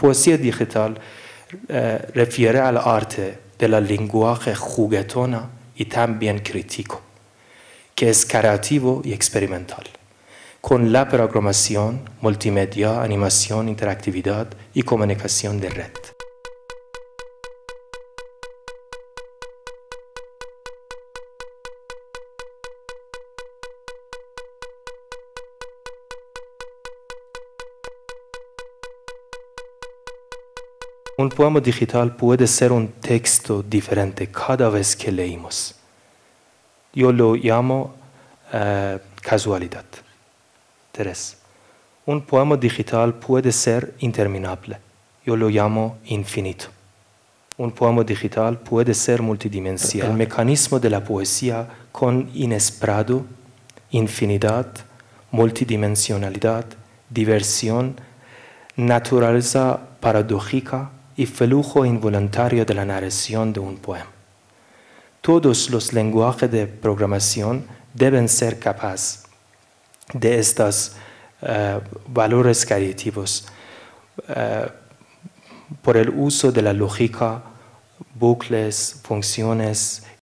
poesía digital eh, refiere al arte de la lenguaje juguetona y también crítico, que es creativo y experimental, con la programación, multimedia, animación, interactividad y comunicación de red. Un poema digital puede ser un texto diferente cada vez que leemos. Yo lo llamo eh, casualidad. Un poema digital puede ser interminable. Yo lo llamo infinito. Un poema digital puede ser multidimensional. El mecanismo de la poesía con inesperado, infinidad, multidimensionalidad, diversión, naturaleza paradójica, y flujo involuntario de la narración de un poema. Todos los lenguajes de programación deben ser capaces de estos eh, valores creativos eh, por el uso de la lógica, bucles, funciones